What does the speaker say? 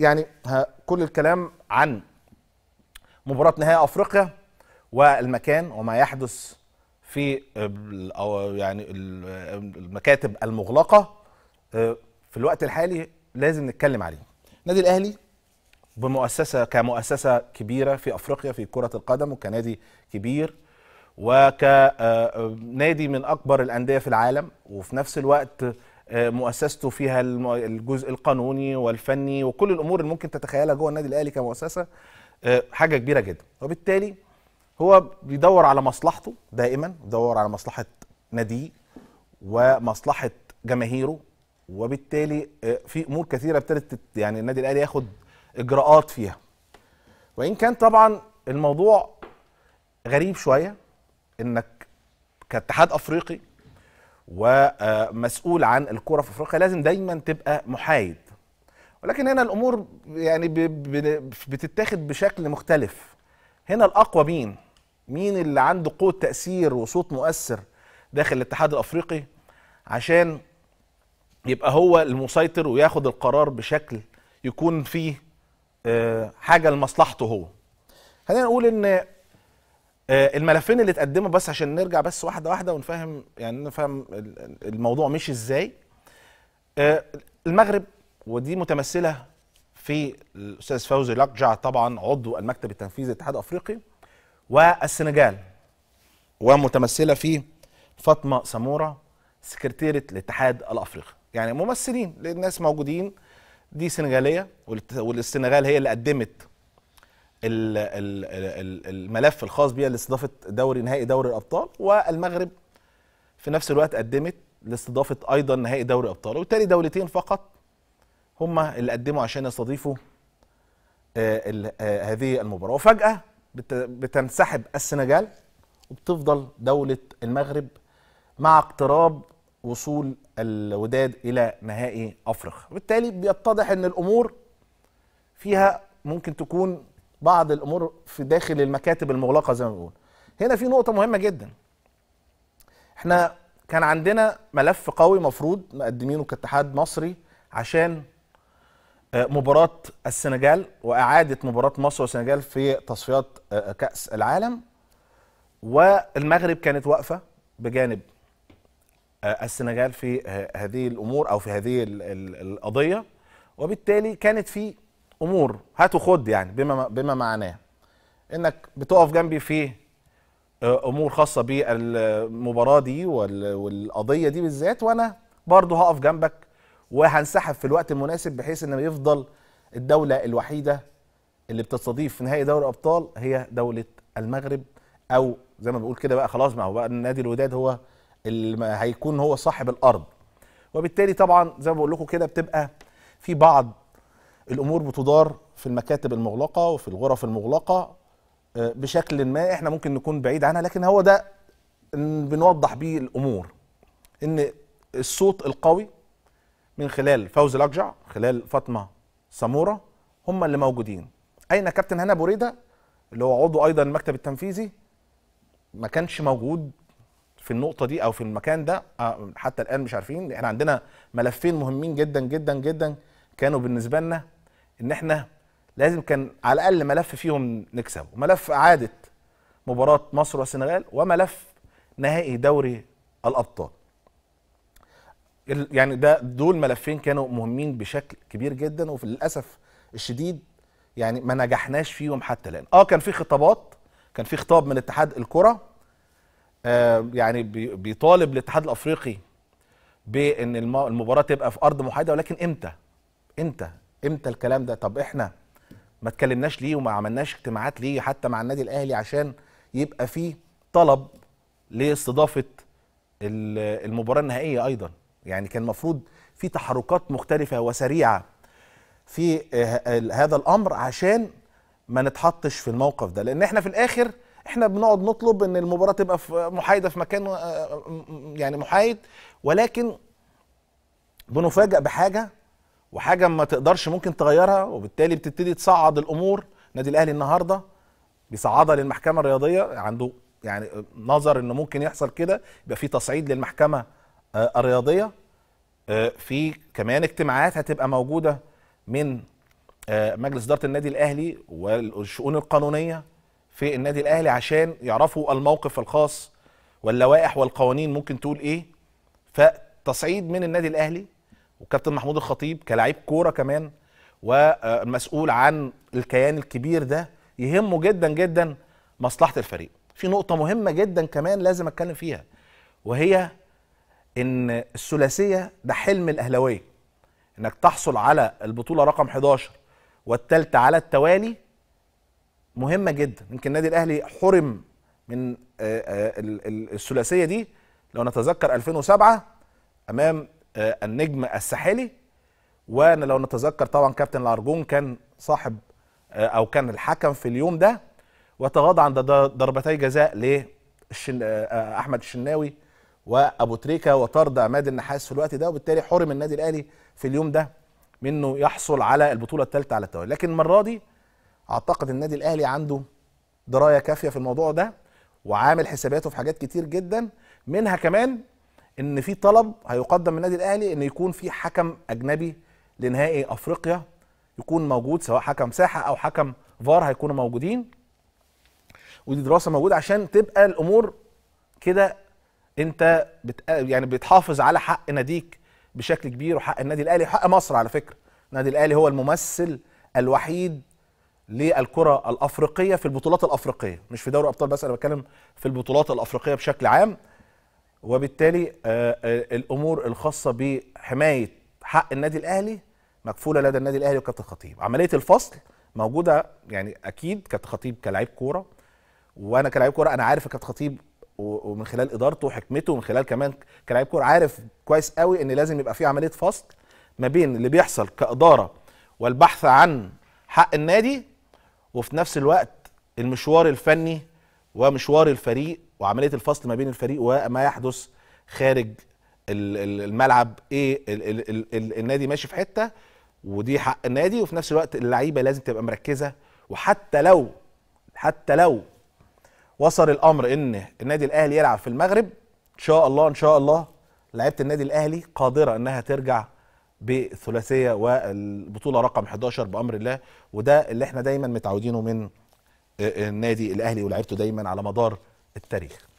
يعني كل الكلام عن مباراة نهائي أفريقيا والمكان وما يحدث في يعني المكاتب المغلقة آه، في الوقت الحالي لازم نتكلم عليه النادي الأهلي بمؤسسة كمؤسسة كبيرة في أفريقيا في كرة القدم وكنادي كبير وكنادي آه، آه، من أكبر الأندية في العالم وفي نفس الوقت آه، مؤسسته فيها الجزء القانوني والفني وكل الامور اللي ممكن تتخيلها جوه النادي الاهلي كمؤسسه آه، حاجه كبيره جدا وبالتالي هو بيدور على مصلحته دائما بيدور على مصلحه ناديه ومصلحه جماهيره وبالتالي آه، في امور كثيره ابتدت يعني النادي الاهلي ياخد اجراءات فيها وان كان طبعا الموضوع غريب شويه انك كاتحاد افريقي ومسؤول عن الكرة في افريقيا لازم دايما تبقى محايد ولكن هنا الامور يعني بتتاخد بشكل مختلف هنا الاقوى مين مين اللي عنده قوه تاثير وصوت مؤثر داخل الاتحاد الافريقي عشان يبقى هو المسيطر وياخد القرار بشكل يكون فيه آه، حاجه لمصلحته هو خلينا نقول ان آه، الملفين اللي اتقدموا بس عشان نرجع بس واحده واحده ونفهم يعني نفهم الموضوع مش ازاي آه، المغرب ودي متمثله في الاستاذ فوزي لقجع طبعا عضو المكتب التنفيذي للاتحاد الافريقي والسنغال ومتمثله في فاطمه سموره سكرتيره الاتحاد الافريقي يعني ممثلين للناس موجودين دي سنغاليه والسنغال هي اللي قدمت الملف الخاص بيها لاستضافه دوري نهائي دوري الابطال والمغرب في نفس الوقت قدمت لاستضافه ايضا نهائي دوري الابطال وبالتالي دولتين فقط هما اللي قدموا عشان يستضيفوا آه، آه، هذه المباراه وفجاه بتنسحب السنغال وبتفضل دوله المغرب مع اقتراب وصول الوداد الى نهائي افريقيا وبالتالي بيتضح ان الامور فيها ممكن تكون بعض الامور في داخل المكاتب المغلقه زي ما بنقول هنا في نقطه مهمه جدا احنا كان عندنا ملف قوي مفروض مقدمينه كاتحاد مصري عشان آه، مباراة السنغال وإعادة مباراة مصر والسنغال في تصفيات آه، كأس العالم والمغرب كانت واقفة بجانب آه، السنغال في هذه الأمور أو في هذه القضية وبالتالي كانت في امور هات وخد يعني بما بما معناه انك بتقف جنبي في آه، امور خاصه بالمباراه دي والقضيه دي بالذات وانا برضه هقف جنبك وهنسحب في الوقت المناسب بحيث ان يفضل الدوله الوحيده اللي بتستضيف في نهائي دوري الابطال هي دوله المغرب او زي ما بقول كده بقى خلاص ما هو بقى النادي الوداد هو اللي هيكون هو صاحب الارض وبالتالي طبعا زي ما بقول لكم كده بتبقى في بعض الامور بتدار في المكاتب المغلقه وفي الغرف المغلقه آه، بشكل ما احنا ممكن نكون بعيد عنها لكن هو ده بنوضح بيه الامور ان الصوت القوي من خلال فوز الاجع خلال فاطمه سموره هم اللي موجودين اين كابتن هنا بوريده اللي هو عضو ايضا المكتب التنفيذي ما كانش موجود في النقطه دي او في المكان ده آه، حتى الان مش عارفين احنا عندنا ملفين مهمين جدا جدا جدا كانوا بالنسبه لنا ان احنا لازم كان على الاقل ملف فيهم نكسبه ملف اعاده مباراه مصر والسنغال وملف نهائي دوري الابطال يعني ده دول ملفين كانوا مهمين بشكل كبير جدا وللاسف الشديد يعني ما نجحناش فيهم حتى الان اه كان في خطابات كان في خطاب من اتحاد الكره آه يعني بيطالب الاتحاد الافريقي بان المباراه تبقى في ارض محايده ولكن امتى امتى امتى الكلام ده طب احنا ما اتكلمناش ليه وما عملناش اجتماعات ليه حتى مع النادي الاهلي عشان يبقى فيه طلب لاستضافه المباراه النهائيه ايضا يعني كان المفروض في تحركات مختلفه وسريعه في هذا الامر عشان ما نتحطش في الموقف ده لان احنا في الاخر احنا بنقعد نطلب ان المباراه تبقى في محايده في مكان يعني محايد ولكن بنفاجئ بحاجه وحاجه ما تقدرش ممكن تغيرها وبالتالي بتبتدي تصعد الامور النادي الاهلي النهارده بيصعدها للمحكمه الرياضيه عنده يعني نظر انه ممكن يحصل كده يبقى في تصعيد للمحكمه آه، الرياضيه آه، في كمان اجتماعات هتبقى موجوده من آه، مجلس اداره النادي الاهلي والشؤون القانونيه في النادي الاهلي عشان يعرفوا الموقف الخاص واللوائح والقوانين ممكن تقول ايه فتصعيد من النادي الاهلي وكابتن محمود الخطيب كلاعب كوره كمان ومسؤول عن الكيان الكبير ده يهمه جدا جدا مصلحه الفريق في نقطه مهمه جدا كمان لازم اتكلم فيها وهي ان الثلاثيه ده حلم الاهلاويه انك تحصل على البطوله رقم 11 والثالثه على التوالي مهمه جدا يمكن النادي الاهلي حرم من آه، آه، الثلاثيه دي لو نتذكر 2007 امام آه، النجم الساحلي وانا لو نتذكر طبعا كابتن الارجون كان صاحب آه، او كان الحكم في اليوم ده وتغاضى عن ضربتي جزاء آه، احمد الشناوي وابو تريكه وطرد عماد النحاس في الوقت ده وبالتالي حرم النادي الاهلي في اليوم ده منه يحصل على البطوله الثالثه على التوالي لكن المره دي اعتقد النادي الاهلي عنده درايه كافيه في الموضوع ده وعامل حساباته في حاجات كتير جدا منها كمان ان في طلب هيقدم من النادي الاهلي ان يكون في حكم اجنبي لنهائي افريقيا يكون موجود سواء حكم ساحه او حكم فار هيكونوا موجودين ودي دراسه موجوده عشان تبقى الامور كده انت بت... يعني بتحافظ على حق ناديك بشكل كبير وحق النادي الاهلي وحق مصر على فكره النادي الاهلي هو الممثل الوحيد للكره الافريقيه في البطولات الافريقيه مش في دوري ابطال بس انا بتكلم في البطولات الافريقيه بشكل عام وبالتالي آه، آه، الامور الخاصه بحمايه حق النادي الاهلي مكفوله لدى النادي الاهلي وكابتن خطيب عمليه الفصل موجوده يعني اكيد كابتن خطيب كلاعب كوره وانا كلاعب كوره انا عارف كابتن خطيب ومن خلال ادارته وحكمته ومن خلال كمان كلاعب كوره عارف كويس قوي ان لازم يبقى في عمليه فصل ما بين اللي بيحصل كاداره والبحث عن حق النادي وفي نفس الوقت المشوار الفني ومشوار الفريق وعمليه الفصل ما بين الفريق وما يحدث خارج الملعب ايه ال ال ال النادي ماشي في حته ودي حق النادي وفي نفس الوقت اللعيبه لازم تبقى مركزه وحتى لو حتى لو وصل الامر ان النادي الاهلي يلعب في المغرب ان شاء الله ان شاء الله لعيبه النادي الاهلي قادره انها ترجع بالثلاثيه والبطوله رقم 11 بامر الله وده اللي احنا دايما متعودينه من آه، آه، النادي الاهلي ولعبته دايما على مدار التاريخ